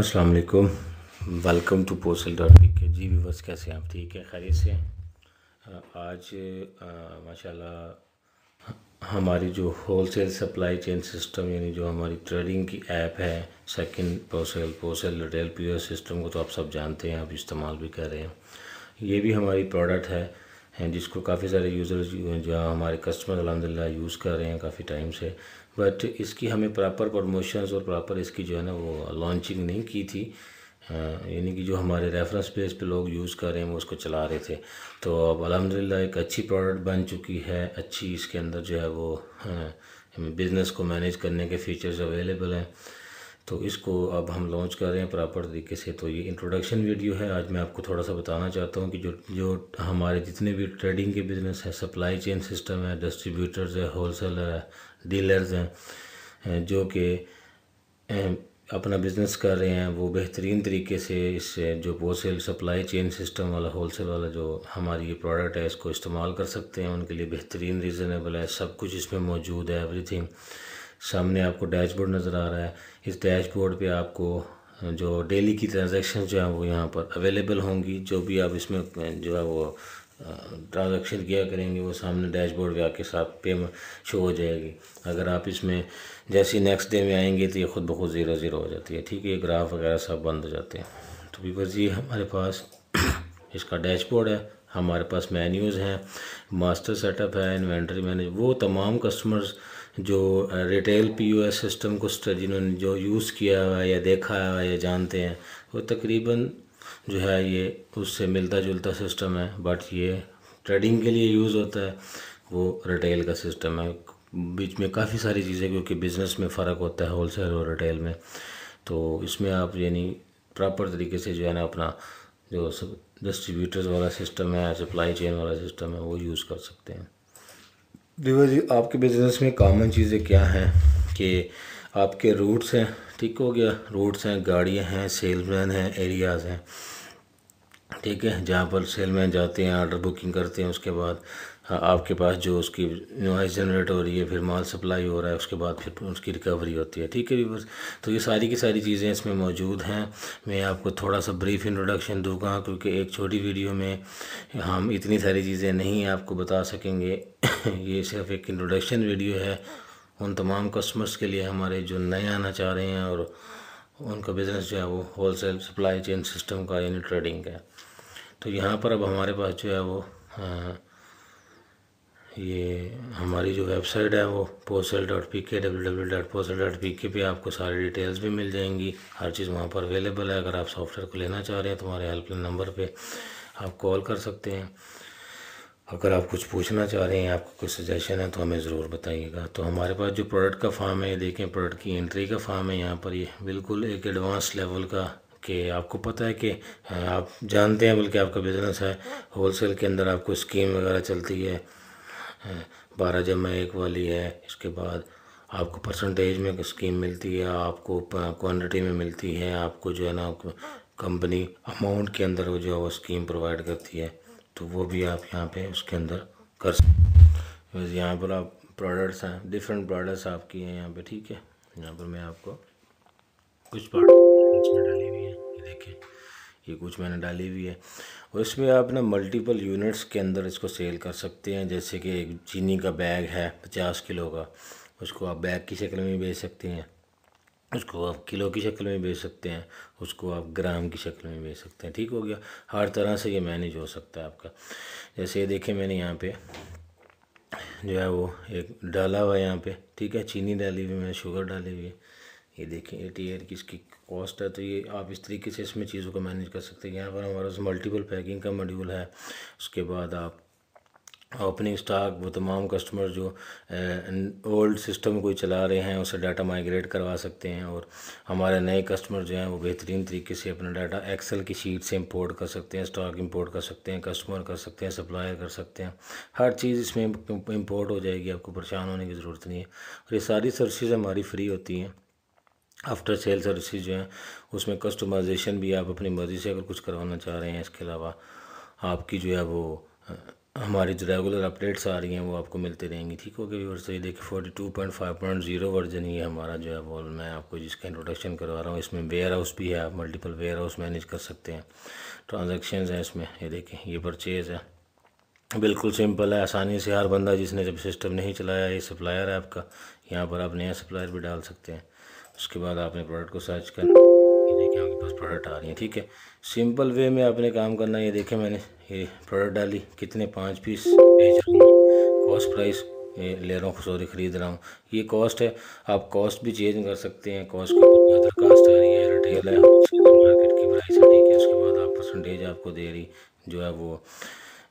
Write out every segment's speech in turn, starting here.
अस्सलाम वालेकुम welcome to postal dot P K G viewers कैसे हैं आप ठीक है खैरियत से आज माशाल्लाह हमारी जो होलसेल सप्लाई चेन सिस्टम यानी जो हमारी ट्रेडिंग की ऐप है second postal postal retail P system को तो आप सब जानते हैं आप इस्तेमाल भी कर रहे हैं ये भी हमारी प्रोडक्ट है जिसको काफ़ी सारे यूज़र्स जो हमारे कस्टमर अलहमदिल्ला यूज़ कर रहे हैं काफ़ी टाइम से बट इसकी हमें प्रॉपर प्रमोशंस और प्रॉपर इसकी जो है ना वो लॉन्चिंग नहीं की थी यानी कि जो हमारे रेफरेंस पेज पे लोग यूज़ कर रहे हैं वो उसको चला रहे थे तो अब अलहमदिल्ला एक अच्छी प्रोडक्ट बन चुकी है अच्छी इसके अंदर जो है वो बिज़नेस को मैनेज करने के फीचर्स अवेलेबल हैं तो इसको अब हम लॉन्च कर रहे हैं प्रॉपर तरीके से तो ये इंट्रोडक्शन वीडियो है आज मैं आपको थोड़ा सा बताना चाहता हूँ कि जो जो हमारे जितने भी ट्रेडिंग के बिज़नेस है सप्लाई चेन सिस्टम है डिस्ट्रीब्यूटर्स है होलसेलर है डीलर्स हैं जो कि अपना बिजनेस कर रहे हैं वो बेहतरीन तरीके से इस जो होलसेल सप्लाई चेन सिस्टम वाला होलसेल वाला जो हमारी ये प्रोडक्ट है इसको इस्तेमाल कर सकते हैं उनके लिए बेहतरीन रीज़नेबल है सब कुछ इसमें मौजूद है एवरीथिंग सामने आपको डैशबोर्ड नज़र आ रहा है इस डैशबोर्ड पे आपको जो डेली की ट्रांजेक्शन जो है वो यहाँ पर अवेलेबल होंगी जो भी आप इसमें जो है वो ट्रांजेक्शन किया करेंगे वो सामने डैशबोर्ड पे आके साथ पेमेंट शो हो जाएगी अगर आप इसमें जैसे नेक्स्ट डे में आएंगे तो ये खुद बखुद ज़ीरो ज़ीरो हो जाती है ठीक है ये ग्राफ वगैरह सब बंद हो जाते हैं तो बस ये हमारे पास इसका डैशबोर्ड है हमारे पास मेन्यूज़ हैं मास्टर सेटअप है इन्वेंट्री मैनेज वो तमाम कस्टमर्स जो रिटेल पीओएस सिस्टम को जिन्होंने जो यूज़ किया हुआ है या देखा हुआ है या जानते हैं वो तकरीबन जो है ये उससे मिलता जुलता सिस्टम है बट ये ट्रेडिंग के लिए यूज़ होता है वो रिटेल का सिस्टम है बीच में काफ़ी सारी चीज़ें क्योंकि बिज़नेस में फ़र्क होता है होलसेल और रिटेल में तो इसमें आप यानी प्रॉपर तरीके से जो है ना अपना जो सब डिस्ट्रीब्यूटर्स वाला सिस्टम है सप्लाई चेन वाला सिस्टम है वो यूज़ कर सकते हैं देखो जी आपके बिज़नेस में कॉमन चीज़ें क्या हैं कि आपके रूट्स हैं ठीक हो गया रूट्स हैं गाड़ियाँ हैं सेलमैन हैं एरियाज़ हैं ठीक है जहाँ पर सेलमैन जाते हैं आर्डर बुकिंग करते हैं उसके बाद हाँ, आपके पास जो उसकी नॉइस जनरेट हो रही है फिर माल सप्लाई हो रहा है उसके बाद फिर उसकी रिकवरी होती है ठीक है बस तो ये सारी की सारी चीज़ें इसमें मौजूद हैं मैं आपको थोड़ा सा ब्रीफ इंट्रोडक्शन दूंगा क्योंकि एक छोटी वीडियो में हम इतनी सारी चीज़ें नहीं आपको बता सकेंगे ये सिर्फ एक इंट्रोडक्शन वीडियो है उन तमाम कस्टमर्स के लिए हमारे जो नए आना चाह रहे हैं और उनका बिज़नेस जो है वो wholesale supply chain system का यानी ट्रेडिंग का तो यहाँ पर अब हमारे पास जो है वो आ, ये हमारी जो वेबसाइट है वो postal dot P K W W dot postal dot P K पर आपको सारी डिटेल्स भी मिल जाएंगी हर चीज़ वहाँ पर अवेलेबल है अगर आप सॉफ्टवेयर को लेना चाह रहे हैं तो हमारे हेल्पलाइन नंबर पर आप कॉल कर सकते हैं अगर आप कुछ पूछना चाह रहे हैं आपका कोई सजेशन है तो हमें ज़रूर बताइएगा तो हमारे पास जो प्रोडक्ट का फार्म है ये देखें प्रोडक्ट की एंट्री का फार्म है यहाँ पर ये बिल्कुल एक एडवांस लेवल का कि आपको पता है कि हाँ, आप जानते हैं बल्कि आपका बिज़नेस है होलसेल के अंदर आपको स्कीम वगैरह चलती है हाँ, बारह जमा एक वाली है इसके बाद आपको परसेंटेज में स्कीम मिलती है आपको क्वांटिटी में मिलती है आपको जो है ना कंपनी अमाउंट के अंदर वो जो है वो स्कीम प्रोवाइड करती है तो वो भी आप यहाँ पे उसके अंदर कर सकते हैं यहाँ पर आप प्रोडक्ट्स हैं डिफरेंट प्रोडक्ट्स आपकी हैं यहाँ पे ठीक है यहाँ पर मैं आपको कुछ प्रोडक्ट्स में डाली हुई है देखिए ये कुछ मैंने डाली हुई है और इसमें आप ना मल्टीपल यूनिट्स के अंदर इसको सेल कर सकते हैं जैसे कि एक चीनी का बैग है पचास किलो का उसको आप बैग की शक्ल में बेच सकते हैं उसको आप किलो की शक्ल में बेच सकते हैं उसको आप ग्राम की शक्ल में बेच सकते हैं ठीक हो गया हर तरह से ये मैनेज हो सकता है आपका जैसे ये देखें मैंने यहाँ पे जो है वो एक डाला हुआ है यहाँ पे ठीक है चीनी डाली हुई है शुगर डाली हुई है ये देखें एटी टी की इसकी कॉस्ट है तो ये आप इस तरीके से इसमें चीज़ों को मैनेज कर सकते हैं यहाँ पर हमारा मल्टीपल पैकिंग का मॉड्यूल है उसके बाद आप ओपनिंग स्टॉक वो तमाम कस्टमर जो ओल्ड सिस्टम कोई चला रहे हैं उसे डाटा माइग्रेट करवा सकते हैं और हमारे नए कस्टमर जो हैं वो बेहतरीन तरीके से अपना डाटा एक्सेल की शीट से इंपोर्ट कर सकते हैं स्टॉक इंपोर्ट कर सकते हैं कस्टमर कर सकते हैं सप्लायर कर सकते हैं हर चीज़ इसमें इम्पोर्ट हो जाएगी आपको परेशान होने की ज़रूरत नहीं है और ये सारी सर्विस हमारी फ्री होती हैं आफ्टर सेल सर्विस जो हैं उसमें कस्टमाइजेशन भी आप अपनी मर्ज़ी से अगर कुछ करवाना चाह रहे हैं इसके अलावा आपकी जो है वो हमारी जो रेगुलर अपडेट्स आ रही हैं वो आपको मिलती रहेंगी ठीक होगी व्यवर तो ये देखिए forty two point five point zero version ये हमारा जो है वो मैं आपको जिसका इंट्रोडक्शन करवा रहा हूँ इसमें वेयर हाउस भी है आप मल्टीपल वेयर हाउस मैनेज कर सकते हैं ट्रांजेक्शन हैं इसमें ये देखें ये परचेज़ है बिल्कुल सिंपल है आसानी से हर बंदा जिसने जब सिस्टम नहीं चलाया ये सप्लायर है आपका यहाँ पर आप नया सप्लायर भी डाल सकते हैं उसके बाद आपने प्रोडक्ट को सर्च कर प्रोडक्ट आ रही है ठीक है सिंपल वे में आपने काम करना ये देखे मैंने ये प्रोडक्ट डाली कितने पाँच पीस भेज रहा कॉस्ट प्राइस ये ले रहा हूँ सॉरी ख़रीद रहा हूँ ये कॉस्ट है आप कॉस्ट भी चेंज कर सकते हैं कॉस्ट का दरखास्त आ रही है रिटेल है मार्केट की प्राइस है ठीक है उसके बाद आप परसेंटेज आपको दे रही जो है वो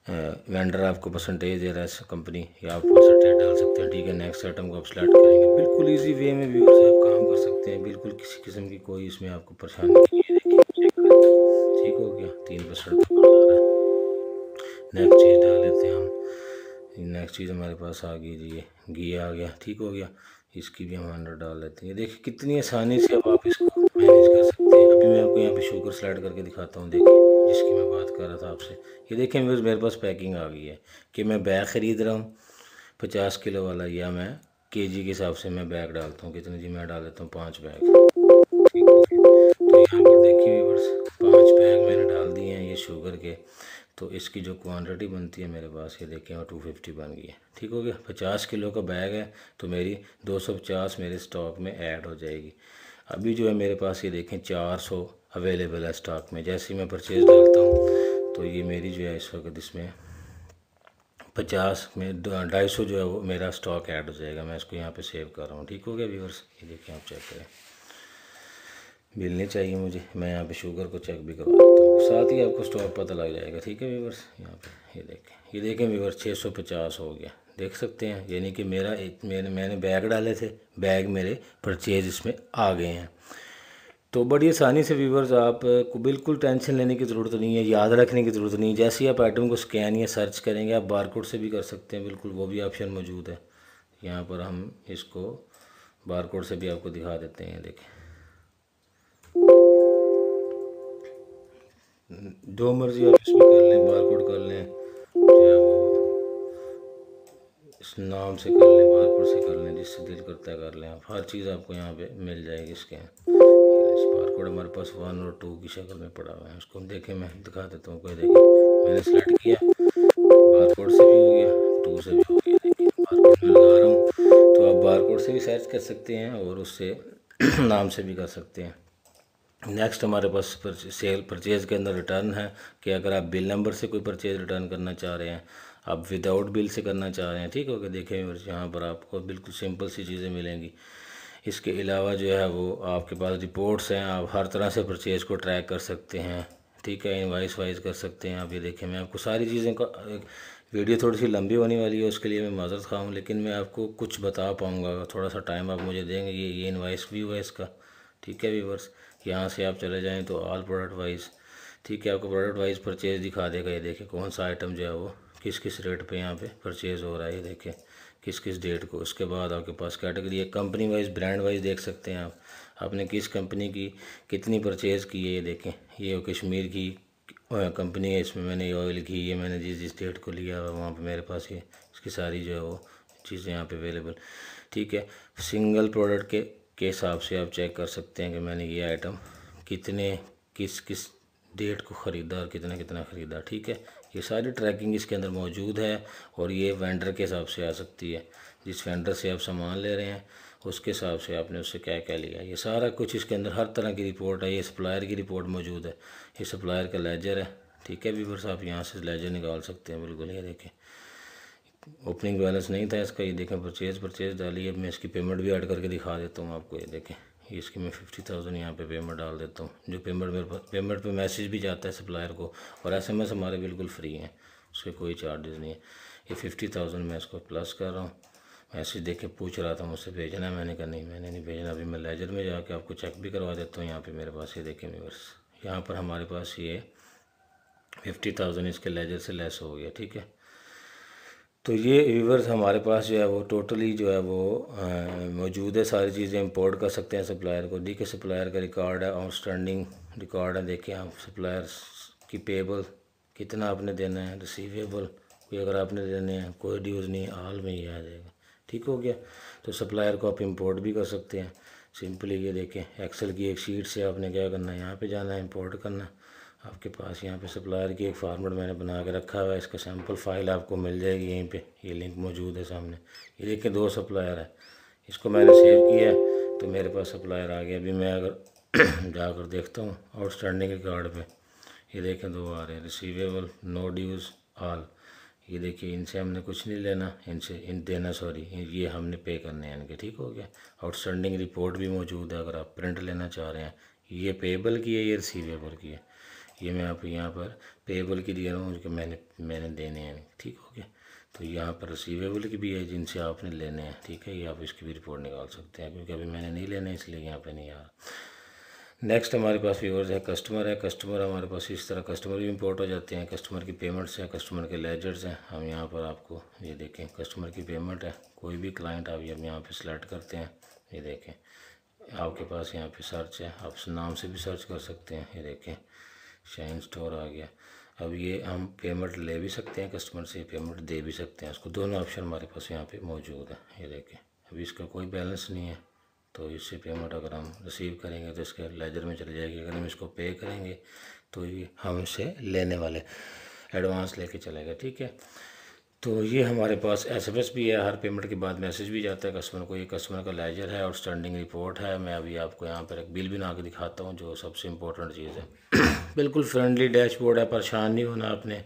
वेंडर आपको परसेंटेज दे रहा है कंपनी या आप परसेंटेज डाल सकते हैं ठीक है नेक्स्ट आइटम को आप सेलेक्ट करेंगे बिल्कुल ईजी वे में व्यूअर्स आप काम कर सकते हैं बिल्कुल किसी किस्म की कोई इसमें आपको परेशानी नहीं तीन परसेंट नेक्स्ट चीज़ डाल लेते हैं हम नेक्स्ट चीज़ हमारे पास आ गई जी घी आ गया ठीक हो गया इसकी भी हम अंडर डाल लेते हैं देखिए कितनी आसानी से अब आप इसको मैनेज कर सकते हैं अभी मैं आपको यहाँ पे शुगर स्लाइड करके दिखाता हूँ देखिए जिसकी मैं बात कर रहा था आपसे ये देखिए मेरे मेरे पास पैकिंग आ गई है कि मैं बैग ख़रीद रहा हूँ पचास किलो वाला या मैं के जी के हिसाब से मैं बैग डालता हूँ कितने जी मैं डाल देता हूँ पाँच बैग तो यहाँ पर देखिए पाँच बैग मैंने है शुगर के तो इसकी जो क्वांटिटी बनती है मेरे पास ये देखें और टू फिफ्टी बन गई है ठीक हो गया पचास किलो का बैग है तो मेरी दो सौ पचास मेरे स्टॉक में ऐड हो जाएगी अभी जो है मेरे पास ये देखें चार सौ अवेलेबल है स्टॉक में जैसे ही मैं परचेज़ डालता हूँ तो ये मेरी जो है इस वक्त इसमें पचास में ढाई सौ जो है वो मेरा स्टॉक ऐड हो जाएगा मैं इसको यहाँ पे सेव कर रहा हूँ ठीक हो गया व्यूवर्स ये देखें आप चेक करें मिलनी चाहिए मुझे मैं यहाँ पे शुगर को चेक भी देता हूँ साथ ही आपको स्टॉक पता लग जाएगा ठीक है व्यूवर्स यहाँ पर ये देखें ये देखें व्यूवर्स छः सौ पचास हो गया देख सकते हैं यानी कि मेरा एक मैंने मैंने बैग डाले थे बैग मेरे परचेज इसमें आ गए हैं तो बड़ी आसानी से व्यूवर्स आप को बिल्कुल टेंशन लेने की ज़रूरत नहीं है याद रखने की ज़रूरत नहीं है जैसे ही आप आइटम को स्कैन या सर्च करेंगे आप बारकोड से भी कर सकते हैं बिल्कुल वो भी ऑप्शन मौजूद है यहाँ पर हम इसको बारकोड से भी आपको दिखा देते हैं देखें जो मर्जी आप इसमें कर लें बार कोड कर लें चाहे वो इस नाम से कर लें बार कोड से कर लें जिससे दिल करता है कर लें आप हर चीज़ आपको यहाँ पे मिल जाएगी इसके इस बार कोड हमारे पास वन और टू की शक्ल में पड़ा हुआ है उसको देखें मैं दिखा देता हूँ कोई देखें मैंने सेलेक्ट किया बार कोड से भी हो गया टू से भी हो गया देखिए बार कोड में लगा रहा हूँ तो आप बार कोड से भी सर्च कर सकते हैं और उससे नाम से भी कर सकते हैं नेक्स्ट हमारे पास सेल परचेज़ के अंदर रिटर्न है कि अगर आप बिल नंबर से कोई परचेज़ रिटर्न करना चाह रहे हैं आप विदाउट बिल से करना चाह रहे हैं ठीक है ओके देखें यहाँ पर आपको बिल्कुल सिंपल सी चीज़ें मिलेंगी इसके अलावा जो है वो आपके पास रिपोर्ट्स हैं आप हर तरह से परचेज़ को ट्रैक कर सकते हैं ठीक है इन्वाइस वाइज कर सकते हैं आप ये देखें मैं आपको सारी चीज़ें का वीडियो थोड़ी सी लंबी होने वाली है उसके लिए मैं माजरत खाऊँ लेकिन मैं आपको कुछ बता पाऊँगा थोड़ा सा टाइम आप मुझे देंगे ये ये इन्वाइस भी हुआ इसका ठीक है व्यूवर्स यहाँ से आप चले जाएँ तो ऑल प्रोडक्ट वाइज ठीक है आपको प्रोडक्ट वाइज परचेज दिखा देगा ये देखें कौन सा आइटम जो है वो किस किस रेट पे यहाँ पे परचेज़ हो रहा है ये देखें किस किस डेट को उसके बाद आपके पास कैटेगरी है कंपनी वाइज ब्रांड वाइज देख सकते हैं आप आपने किस कंपनी की कितनी परचेज़ की है ये देखें ये कश्मीर की कंपनी है इसमें मैंने ये ऑयल की ये मैंने जिस जिस डेट को लिया है वहाँ पर मेरे पास ये इसकी सारी जो है वो चीज़ें यहाँ पर अवेलेबल ठीक है सिंगल प्रोडक्ट के के हिसाब से आप चेक कर सकते हैं कि मैंने ये आइटम कितने किस किस डेट को ख़रीदा और कितना कितना ख़रीदा ठीक है ये सारी ट्रैकिंग इसके अंदर मौजूद है और ये वेंडर के हिसाब से आ सकती है जिस वेंडर से आप सामान ले रहे हैं उसके हिसाब से आपने उससे क्या क्या लिया ये सारा कुछ इसके अंदर हर तरह की रिपोर्ट है ये सप्लायर की रिपोर्ट मौजूद है ये सप्लायर का लेजर है ठीक है वीवर आप यहाँ से लेजर निकाल सकते हैं बिल्कुल ये देखें ओपनिंग बैलेंस नहीं था इसका ये देखें परचेज़ परचेज़ डाली अब मैं इसकी पेमेंट भी ऐड करके दिखा देता हूँ आपको ये देखें इसकी मैं फिफ्टी थाउजेंड यहाँ पे पेमेंट डाल देता हूँ जो पेमेंट मेरे पर पेमेंट पे मैसेज भी जाता है सप्लायर को और एस एम एस हमारे बिल्कुल फ्री हैं उसके कोई चार्जेस नहीं है ये फिफ्टी थाउजेंड मैं इसको प्लस कर रहा हूँ मैसेज देख के पूछ रहा था मुझसे भेजना है मैंने कहा नहीं मैंने नहीं भेजना अभी मैं लेजर में जाके आपको चेक भी करवा देता हूँ यहाँ पर मेरे पास ये देखें व्यूवर्स यहाँ पर हमारे पास ये फिफ्टी थाउजेंड इसके लेजर से लेस हो गया ठीक है तो ये व्यूवर्स हमारे पास जो है वो टोटली जो है वो मौजूद है सारी चीज़ें इंपोर्ट कर सकते हैं सप्लायर को देखिए सप्लायर का रिकॉर्ड है आउटस्टैंडिंग रिकॉर्ड है देखें आप सप्लायर की पेबल कितना आपने देना है रिसीवेबल कोई अगर आपने देने हैं कोई ड्यूज़ नहीं हाल में ही आ जाएगा ठीक हो गया तो सप्लायर को आप इम्पोर्ट भी कर सकते हैं सिंपली ये देखें एक्सेल की एक शीट से आपने क्या करना है यहाँ पर जाना है इम्पोर्ट करना आपके पास यहाँ पे सप्लायर की एक फार्मेट मैंने बना के रखा हुआ है इसका सैम्पल फाइल आपको मिल जाएगी यहीं पे ये लिंक मौजूद है सामने ये देखिए दो सप्लायर है इसको मैंने सेव किया तो मेरे पास सप्लायर आ गया अभी मैं अगर जाकर देखता हूँ आउटस्टैंडिंग के कार्ड पे ये देखें दो आ रहे हैं रिसीवेबल नो ड्यूज़ आल ये देखिए इनसे हमने कुछ नहीं लेना इनसे इन देना सॉरी ये हमने पे करने हैं इनके ठीक हो गया आउटस्टैंडिंग रिपोर्ट भी मौजूद है अगर आप प्रिंट लेना चाह रहे हैं ये पेबल की है ये रिसीवेबल की है ये मैं आपको यहाँ पर पेबल की दे रहा हूँ जो मैंने मैंने देने हैं ठीक हो गया तो यहाँ पर रिसीवेबल की भी है जिनसे आपने लेने हैं ठीक है ये आप इसकी भी रिपोर्ट निकाल सकते हैं क्योंकि अभी मैंने नहीं लेने इसलिए यहाँ पर नहीं आ रहा नेक्स्ट हमारे पास व्यूअर्स है कस्टमर है कस्टमर हमारे पास इस तरह कस्टमर भी इम्पोर्ट हो जाते हैं कस्टमर की पेमेंट्स हैं कस्टमर के लेजर्स हैं हम यहाँ पर आपको ये देखें कस्टमर की पेमेंट है कोई भी क्लाइंट आप हम यहाँ पर सिलेक्ट करते हैं ये देखें आपके पास यहाँ पर सर्च है आप नाम से भी सर्च कर सकते हैं ये देखें शाइन स्टोर आ गया अब ये हम पेमेंट ले भी सकते हैं कस्टमर से पेमेंट दे भी सकते हैं उसको दोनों ऑप्शन हमारे पास यहाँ पे मौजूद है ये देखें अभी इसका कोई बैलेंस नहीं है तो इससे पेमेंट अगर हम रिसीव करेंगे तो इसके लेजर में चले जाएगी अगर हम इसको पे करेंगे तो ये हमसे लेने वाले एडवांस लेके चलेगा ठीक है तो ये हमारे पास एसएमएस भी है हर पेमेंट के बाद मैसेज भी जाता है कस्टमर को ये कस्टमर का लेजर है और स्टैंडिंग रिपोर्ट है मैं अभी आपको यहाँ पर एक बिल भी बना के दिखाता हूँ जो सबसे इम्पोर्टेंट चीज़ है बिल्कुल फ्रेंडली डैशबोर्ड है परेशान नहीं होना आपने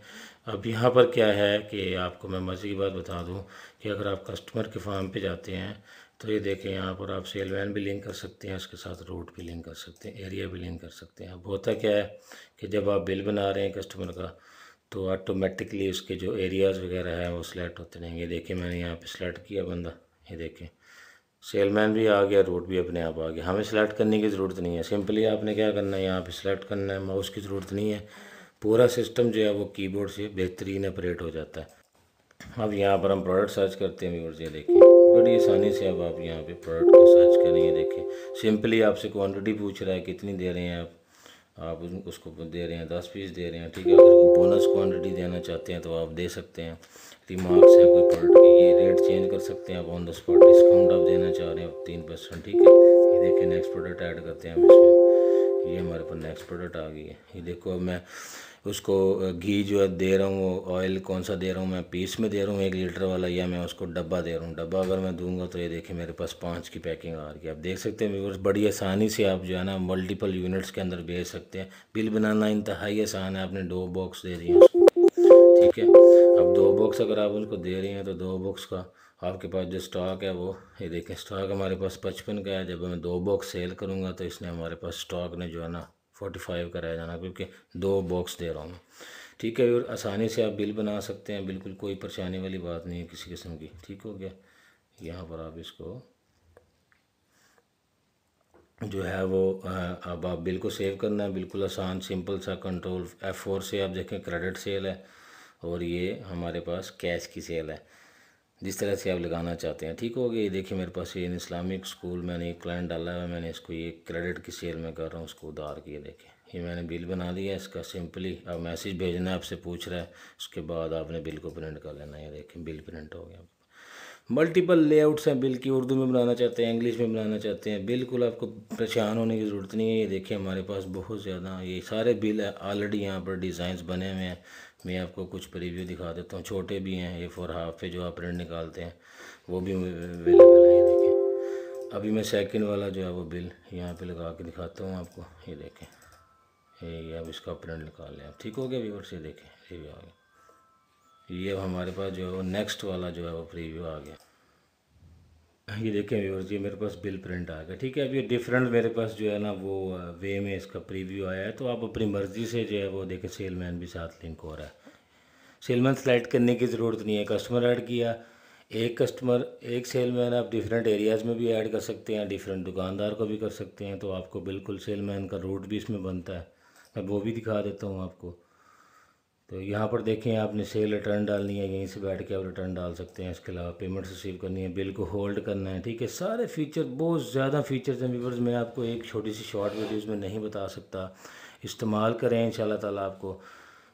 अब यहाँ पर क्या है कि आपको मैं मज़े की बात बता दूँ कि अगर आप कस्टमर के फार्म पर जाते हैं तो ये देखें यहाँ पर आप सेलमैन भी लिंक कर सकते हैं उसके साथ रूट भी लिंक कर सकते हैं एरिया भी लिंक कर सकते हैं अब होता क्या है कि जब आप बिल बना रहे हैं कस्टमर का तो ऑटोमेटिकली उसके जो एरियाज़ वगैरह हैं वो सिलेक्ट होते रहेंगे देखिए मैंने यहाँ पे सिलेक्ट किया बंदा ये देखें सेलमैन भी आ गया रोड भी अपने आप आ गया हमें सिलेक्ट करने की ज़रूरत नहीं है सिंपली आपने क्या करना है यहाँ पे सिलेक्ट करना है माउस की ज़रूरत नहीं है पूरा सिस्टम जो है वो की से बेहतरीन ऑपरेट हो जाता है अब यहाँ पर हम प्रोडक्ट सर्च करते हैं व्यवर्स ये देखिए बड़ी आसानी से अब आप यहाँ पर प्रोडक्ट को सर्च करेंगे देखें सिंपली आपसे क्वान्टिटी पूछ रहा है कितनी दे रहे हैं आप आप उसको दे रहे हैं दस पीस दे रहे हैं ठीक है बोनस क्वांटिटी देना चाहते हैं तो आप दे सकते हैं रिमार्क्स हैं कोई प्रोडक्ट के ये रेट चेंज कर सकते हैं आप ऑन द स्पॉट डिस्काउंट आप देना चाह रहे हो तीन परसेंट ठीक है ये देखिए नेक्स्ट प्रोडक्ट ऐड करते हैं हम इसमें ये हमारे पास नेक्स्ट प्रोडक्ट आ गई है ये देखो अब मैं उसको घी जो है दे रहा हूँ वो ऑयल कौन सा दे रहा हूँ मैं पीस में दे रहा हूँ एक लीटर वाला या मैं उसको डब्बा दे रहा हूँ डब्बा अगर मैं दूंगा तो ये देखिए मेरे पास पाँच की पैकिंग आ रही है आप देख सकते हैं व्यवर्स बड़ी आसानी से आप जो है ना मल्टीपल यूनिट्स के अंदर भेज सकते हैं बिल बनाना इंतहाई आसान है आपने दो बॉक्स दे दिए ठीक है अब बुक्स अगर आप उनको दे रही हैं तो दो बुक्स का आपके पास जो स्टॉक है वो ये देखें स्टॉक हमारे पास पचपन का है जब मैं दो बॉक्स सेल करूँगा तो इसने हमारे पास स्टॉक ने जो है ना फोर्टी फाइव का रह जाना क्योंकि दो बॉक्स दे रहा हूँ ठीक है और आसानी से आप बिल बना सकते हैं बिल्कुल कोई परेशानी वाली बात नहीं है किसी किस्म की ठीक हो गया यहाँ पर आप इसको जो है वो अब आप बिल को सेव करना है बिल्कुल आसान सिंपल सा कंट्रोल एफ फोर से आप देखें क्रेडिट सेल है और ये हमारे पास कैश की सेल है जिस तरह से आप लगाना चाहते हैं ठीक हो गया ये देखिए मेरे पास ये इस्लामिक स्कूल मैंने एक क्लाइंट डाला है मैंने इसको ये क्रेडिट की सेल में कर रहा हूँ उसको उधार किए देखें ये मैंने बिल बना लिया इसका सिंपली अब मैसेज भेजना है आपसे पूछ रहा है उसके बाद आपने बिल को प्रिंट कर लेना है देखें बिल प्रिंट हो गया मल्टीपल लेआउट्स हैं बिल की उर्दू में बनाना चाहते हैं इंग्लिश में बनाना चाहते हैं बिल्कुल आपको परेशान होने की ज़रूरत नहीं है ये देखिए हमारे पास बहुत ज़्यादा ये सारे बिल ऑलरेडी यहाँ पर डिज़ाइंस बने हुए हैं मैं आपको कुछ प्रीव्यू दिखा देता हूँ छोटे भी हैं ए फोर हाफ पे जो आप प्रिंट निकालते हैं वो भी अवेलेबल है ये देखें अभी मैं सेकंड वाला जो है वो बिल यहाँ पे लगा के दिखाता हूँ आपको ये देखें ये अब इसका प्रिंट निकाल लें आप ठीक हो गया व्यूवर्स ये देखें ये भी आ गया ये हमारे पास जो है वो नेक्स्ट वाला जो है वो प्रीव्यू आ गया ये देखें व्यवर जी मेरे पास बिल प्रिंट आ गया ठीक है अब ये डिफरेंट मेरे पास जो है ना वो वे में इसका प्रीव्यू आया है तो आप अपनी मर्ज़ी से जो है वो देखें सेलमैन भी साथ लिंक हो रहा है सेलमैन सेलेक्ट करने की ज़रूरत नहीं है कस्टमर ऐड किया एक कस्टमर एक सेलमैन आप डिफरेंट एरियाज़ में भी ऐड कर सकते हैं डिफरेंट दुकानदार को भी कर सकते हैं तो आपको बिल्कुल सेलमैन का रूट भी इसमें बनता है मैं वो भी दिखा देता हूँ आपको तो यहाँ पर देखें आपने सेल रिटर्न डालनी है यहीं से बैठ के आप रिटर्न डाल सकते हैं इसके अलावा पेमेंट रिसीव करनी है बिल को होल्ड करना है ठीक है सारे फीचर बहुत ज़्यादा फीचर्स हैं व्यूवर्स मैं आपको एक छोटी सी शॉर्ट वीडियोज़ में नहीं बता सकता इस्तेमाल करें इन ताला आपको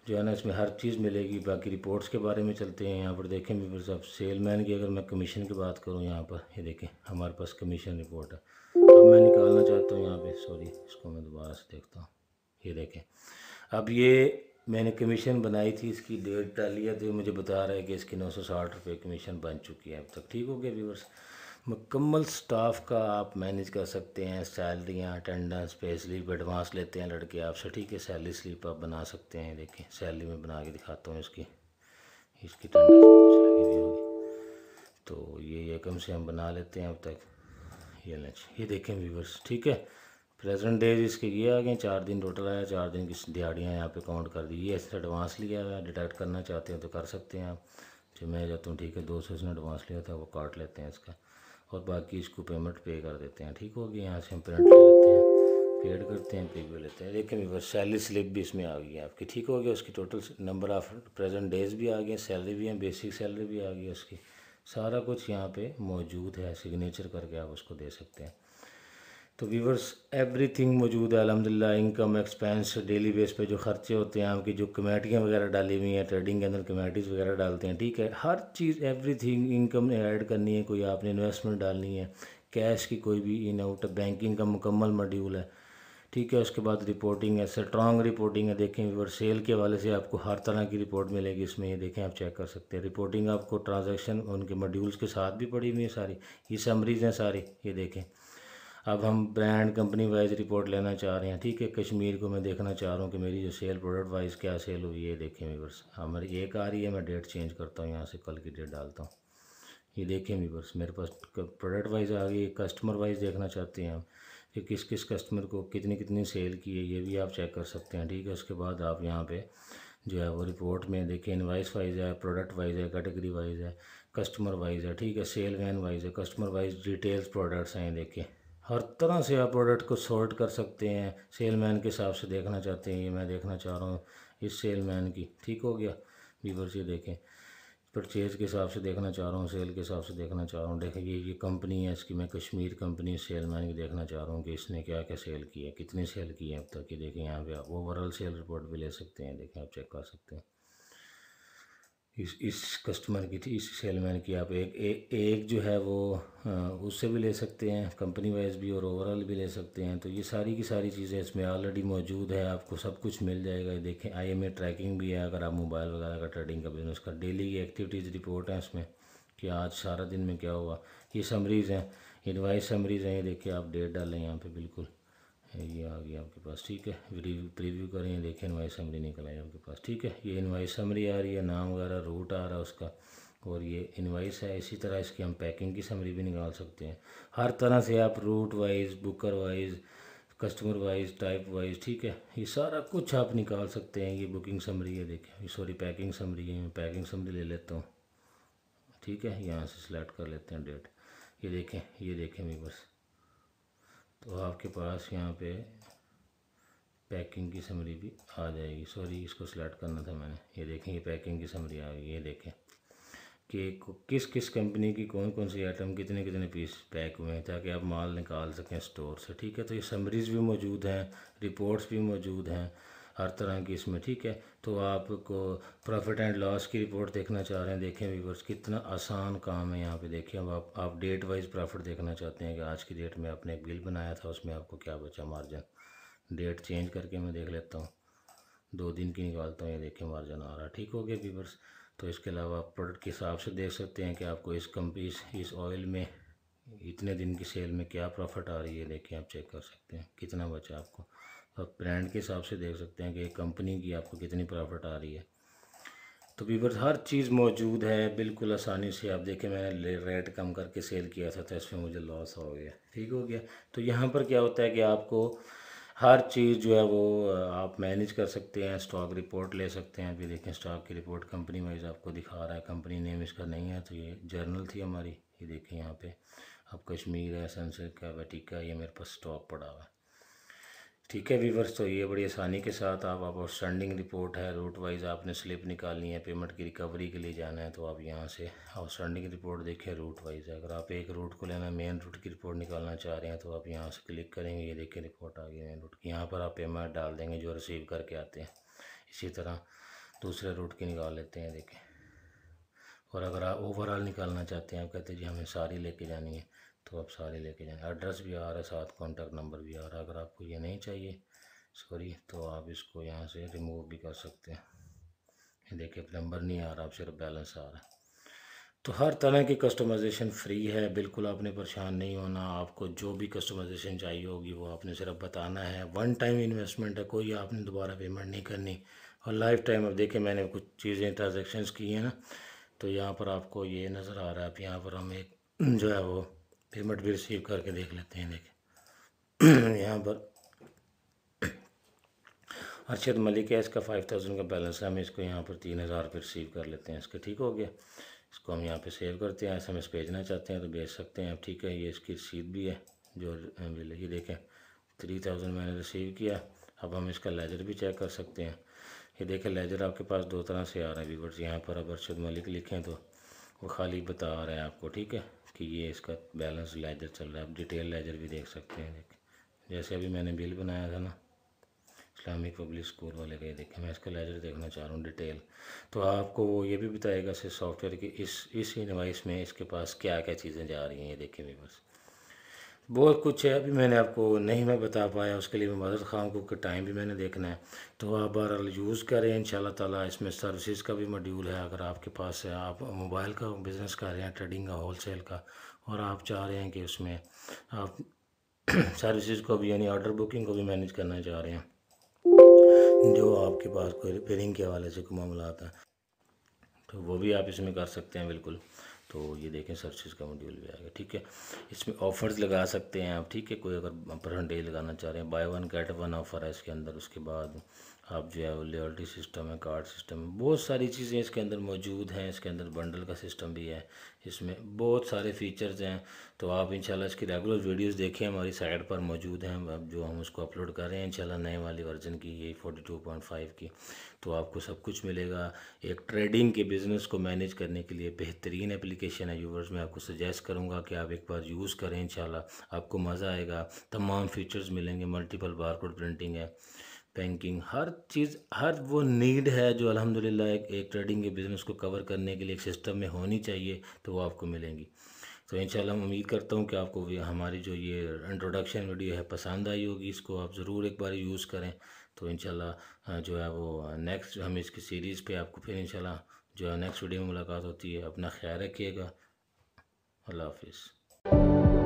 जो है ना इसमें हर चीज़ मिलेगी बाकी रिपोर्ट्स के बारे में चलते हैं यहाँ पर देखें व्यूवर्स आप सेल मैन की अगर मैं कमीशन की बात करूँ यहाँ पर ये देखें हमारे पास कमीशन रिपोर्ट है अब मैं निकालना चाहता हूँ यहाँ पर सॉरी इसको मैं दोबारा से देखता हूँ ये देखें अब ये मैंने कमीशन बनाई थी इसकी डेट डाली है तो मुझे बता रहा है कि इसकी नौ सौ साठ रुपये कमीशन बन चुकी है अब तक ठीक हो गया व्यूवर्स मुकम्मल स्टाफ का आप मैनेज कर सकते हैं सैलरियाँ अटेंडेंस पे स्लीप एडवांस लेते हैं लड़के आपसे ठीक है सैलरी स्लीप आप बना सकते हैं देखें सैलरी में बना के दिखाता हूँ इसकी इसकी तो, तो ये ये कम से हम बना लेते हैं अब तक ये लंच ये देखें व्यूवर्स ठीक है प्रेजेंट डेज इसके ये आ गए चार दिन टोटल आया चार दिन की दिहाड़ियाँ यहाँ पे काउंट कर दी ये ऐसे एडवांस लिया है डिटेक्ट करना चाहते हैं तो कर सकते हैं आप जो मैं जाता हूँ ठीक है दो सौ इसने एडवांस लिया था वो काट लेते हैं इसका और बाकी इसको पेमेंट पे कर देते हैं ठीक हो गया यहाँ से हम प्रिंट ले लेते हैं पेड करते हैं पे भी लेते हैं देखिए मेरे सैलरी स्लिप भी इसमें आ गई है आपकी ठीक हो गया उसकी total number of present days भी आ गए सैलरी भी है बेसिक सैलरी भी आ गई उसकी सारा कुछ यहाँ पे मौजूद है सिग्नेचर करके आप उसको दे सकते हैं तो वीवर्स एवरीथिंग मौजूद है अलहमदिल्ला इनकम एक्सपेंस डेली बेस पे जो खर्चे होते हैं आपकी जो कमेटियाँ वगैरह डाली हुई हैं ट्रेडिंग के अंदर कमेटीज़ वगैरह डालते हैं ठीक है हर चीज़ एवरीथिंग इनकम ऐड करनी है कोई आपने इन्वेस्टमेंट डालनी है कैश की कोई भी इन आउट बैंकिंग का मुकम्मल मॉड्यूल है ठीक है उसके बाद रिपोर्टिंग है स्ट्रॉन्ग रिपोर्टिंग है देखें वीवर सेल के हवाले से आपको हर तरह की रिपोर्ट मिलेगी इसमें ये देखें आप चेक कर सकते हैं रिपोर्टिंग आपको ट्रांजैक्शन उनके मॉड्यूल्स के साथ भी पड़ी हुई है सारी ये समरीज़ हैं सारी ये देखें अब हम ब्रांड कंपनी वाइज रिपोर्ट लेना चाह रहे हैं ठीक है कश्मीर को मैं देखना चाह रहा हूँ कि मेरी जो सेल प्रोडक्ट वाइज क्या सेल हुई है देखें वीवर्स हमारी मेरी एक आ रही है मैं डेट चेंज करता हूँ यहाँ से कल की डेट डालता हूँ ये देखें वीवर्स मेरे पास प्रोडक्ट वाइज आ गई कस्टमर वाइज देखना चाहते हैं हम कि किस किस कस्टमर को कितनी कितनी सेल की है ये भी आप चेक कर सकते हैं ठीक है उसके बाद आप यहाँ पर जो है वो रिपोर्ट में देखें इनवाइस वाइज है प्रोडक्ट वाइज है कैटेगरी वाइज है कस्टमर वाइज है ठीक है सेल वैन वाइज है कस्टमर वाइज डिटेल्स प्रोडक्ट्स हैं देखें हर तरह से आप प्रोडक्ट को सॉर्ट कर सकते हैं सेलमैन के हिसाब से देखना चाहते हैं ये मैं देखना चाह रहा हूँ इस सेलमैन की ठीक हो गया वीवर से देखें परचेज़ के हिसाब से देखना चाह रहा हूँ सेल के हिसाब से देखना चाह रहा हूँ देखें ये ये कंपनी है इसकी मैं कश्मीर कंपनी सेलमैन की देखना चाह रहा हूँ कि इसने क्या क्या सेल किया कितनी सेल की है अब तक ये देखें यहाँ पे आप ओवरऑल सेल रिपोर्ट भी ले सकते हैं देखें आप चेक कर सकते हैं इस इस कस्टमर की थी इस सेलमैन की आप एक ए, एक जो है वो उससे भी ले सकते हैं कंपनी वाइज भी और ओवरऑल भी ले सकते हैं तो ये सारी की सारी चीज़ें इसमें ऑलरेडी मौजूद है आपको सब कुछ मिल जाएगा देखें आई ए ट्रैकिंग भी है अगर आप मोबाइल वगैरह का ट्रेडिंग का बिजनेस का डेली की एक्टिविटीज़ रिपोर्ट है इसमें कि आज सारा दिन में क्या हुआ ये समरीज़ हैं इन्वाइस समरीज़ हैं ये देखिए आप डेट डालें यहाँ पर बिल्कुल ये आ गया आपके पास ठीक है प्रीव्यू करें देखें इन्वाइस समरी निकल आई आपके पास ठीक है ये इन्वाइस समरी आ रही है नाम वगैरह रूट आ रहा है उसका और ये इन्वाइस है इसी तरह इसकी हम पैकिंग की समरी भी निकाल सकते हैं हर तरह से आप route wise booker wise customer wise type wise ठीक है ये सारा कुछ आप निकाल सकते हैं ये बुकिंग समरी है देखें सॉरी पैकिंग समरी है मैं पैकिंग समरी ले लेता हूँ ठीक है यहाँ से सिलेक्ट कर लेते हैं डेट ये देखें ये देखें मेरे पास तो आपके पास यहाँ पे पैकिंग की समरी भी आ जाएगी सॉरी इसको सिलेक्ट करना था मैंने ये देखें ये पैकिंग की समरी आ गई ये देखें कि किस किस कंपनी की कौन कौन सी आइटम कितने कितने पीस पैक हुए हैं ताकि आप माल निकाल सकें स्टोर से ठीक है तो ये समरीज़ भी मौजूद हैं रिपोर्ट्स भी मौजूद हैं हर तरह की इसमें ठीक है तो आपको प्रॉफिट एंड लॉस की रिपोर्ट देखना चाह रहे हैं देखें व्यूवर्स कितना आसान काम है यहाँ पे देखिए अब आप आप डेट वाइज प्रॉफिट देखना चाहते हैं कि आज की डेट में आपने एक बिल बनाया था उसमें आपको क्या बचा मार्जिन डेट चेंज करके मैं देख लेता हूँ दो दिन की निकालता हूँ ये देखें मार्जिन आ रहा ठीक हो गया व्यूवर्स तो इसके अलावा आप प्रोडक्ट के हिसाब से देख सकते हैं कि आपको इस कंपनी इस ऑयल में इतने दिन की सेल में क्या प्रॉफिट आ रही है देखिए आप चेक कर सकते हैं कितना बचा आपको आप ब्रांड के हिसाब से देख सकते हैं कि कंपनी की आपको कितनी प्रॉफिट आ रही है तो बीबर हर चीज़ मौजूद है बिल्कुल आसानी से आप देखें मैंने रेट कम करके सेल किया था तो इसमें मुझे लॉस हो गया ठीक हो गया तो यहाँ पर क्या होता है कि आपको हर चीज़ जो है वो आप मैनेज कर सकते हैं स्टॉक रिपोर्ट ले सकते हैं अभी देखें स्टॉक की रिपोर्ट कंपनी वाइज आपको दिखा रहा है कंपनी नेम इसका नहीं है तो ये जर्नल थी हमारी ये देखें यहाँ पे अब कश्मीर है सनसेट का बटीका ये मेरे पास स्टॉक पड़ा हुआ है ठीक है वीवर्स तो ये बड़ी आसानी के साथ आप आप आउटस्टैंडिंग रिपोर्ट है रूट वाइज आपने स्लिप निकालनी है पेमेंट की रिकवरी के लिए जाना है तो आप यहाँ से आउटस्टैंडिंग रिपोर्ट देखिए रूट वाइज अगर आप एक रूट को लेना मेन रूट की रिपोर्ट निकालना चाह रहे हैं तो आप यहाँ से क्लिक करेंगे ये देखिए रिपोर्ट आ गई मेन रूट की यहाँ पर आप पेमेंट डाल देंगे जो रिसीव करके आते हैं इसी तरह दूसरे रूट की निकाल लेते हैं देखें और अगर आप ओवरऑल निकालना चाहते हैं आप कहते हैं जी हमें सारी लेके जानी है तो आप सारे लेके जाएँ एड्रेस भी आ रहा है साथ कॉन्टैक्ट नंबर भी आ रहा है अगर आपको ये नहीं चाहिए सॉरी तो आप इसको यहाँ से रिमूव भी कर सकते हैं देखिए प्लम्बर नहीं आ रहा आप सिर्फ बैलेंस आ रहा है तो हर तरह की कस्टमाइजेशन फ्री है बिल्कुल आपने परेशान नहीं होना आपको जो भी कस्टमाइजेशन चाहिए होगी वो आपने सिर्फ बताना है वन टाइम इन्वेस्टमेंट है कोई आपने दोबारा पेमेंट नहीं करनी और लाइफ टाइम अब देखे मैंने कुछ चीज़ें ट्रांजेक्शन्स की हैं ना तो यहाँ पर आपको ये नज़र आ रहा है आप यहाँ पर हम एक जो है वो पेमेंट भी रिसीव करके देख लेते हैं देखें यहाँ पर अरशद मलिक है इसका फाइव थाउजेंड का बैलेंस है हम इसको यहाँ पर तीन हज़ार पर रिसीव कर लेते हैं इसका ठीक हो गया इसको हम यहाँ पे सेव करते हैं ऐसे हम इस भेजना चाहते हैं तो भेज सकते हैं ठीक है ये इसकी रसीद भी है जो ये देखें थ्री थाउजेंड मैंने रिसीव किया अब हम इसका लेजर भी चेक कर सकते हैं ये देखें लेजर आपके पास दो तरह से आ रहा है व्यूवर्स यहाँ पर अब अरशद मलिक लिखें तो वो खाली बता रहा है आपको ठीक है कि ये इसका बैलेंस लेजर चल रहा है आप डिटेल लेजर भी देख सकते हैं देखें जैसे अभी मैंने बिल बनाया था ना इस्लामिक पब्लिक स्कूल वाले का ये देखें मैं इसका लेजर देखना चाह रहा हूँ डिटेल तो आपको वो ये भी बताएगा सिर्फ सॉफ्टवेयर की इस इस इन्वाइस में इसके पास क्या क्या चीज़ें जा रही हैं ये देखें बस बहुत कुछ है अभी मैंने आपको नहीं मैं बता पाया उसके लिए मैं मदद खाऊँ क्योंकि टाइम भी मैंने देखना है तो आप बहरहाल यूज़ करें इन तला इसमें सर्विसेज का भी मॉड्यूल है अगर आपके पास है आप मोबाइल का बिज़नेस कर रहे हैं ट्रेडिंग का होलसेल का और आप चाह रहे हैं कि उसमें आप सर्विसेज को भी यानी ऑर्डर बुकिंग को भी मैनेज करना चाह रहे हैं जो आपके पास कोई रिपेयरिंग के हवाले से कोई मामला आता है तो वो भी आप इसमें कर सकते हैं बिल्कुल तो ये देखें सर्विस का मॉड्यूल भी आएगा ठीक है इसमें ऑफ़र्स लगा सकते हैं आप ठीक है कोई अगर डे लगाना चाह रहे हैं buy one get one offer है इसके अंदर उसके बाद आप जो है वो लेटी सिस्टम है कार्ड सिस्टम है बहुत सारी चीज़ें इसके अंदर मौजूद हैं इसके अंदर बंडल का सिस्टम भी है इसमें बहुत सारे फीचर्स हैं तो आप इंशाल्लाह इसकी रेगुलर वीडियोस देखें हमारी साइट पर मौजूद हैं अब जो हम उसको अपलोड कर रहे हैं इंशाल्लाह नए वाली वर्जन की यही फाइव की तो आपको सब कुछ मिलेगा एक ट्रेडिंग के बिज़नेस को मैनेज करने के लिए बेहतरीन एप्लीकेशन है यूवर्स मैं आपको सजेस्ट करूँगा कि आप एक बार यूज़ करें इन आपको मज़ा आएगा तमाम फीचर्स मिलेंगे मल्टीपल बारकोड प्रिंटिंग है बैंकिंग हर चीज़ हर वो नीड है जो अल्हम्दुलिल्लाह एक, एक ट्रेडिंग के बिज़नेस को कवर करने के लिए एक सिस्टम में होनी चाहिए तो वो आपको मिलेंगी तो इन मैं उम्मीद करता हूँ कि आपको हमारी जो ये इंट्रोडक्शन वीडियो है पसंद आई होगी इसको आप ज़रूर एक बार यूज़ करें तो इन हाँ, जो है वो नेक्स्ट हम इसकी सीरीज़ पर आपको फिर इन जो है नेक्स्ट वीडियो में मुलाकात होती है अपना ख्याल रखिएगा अल्लाह हाफिज़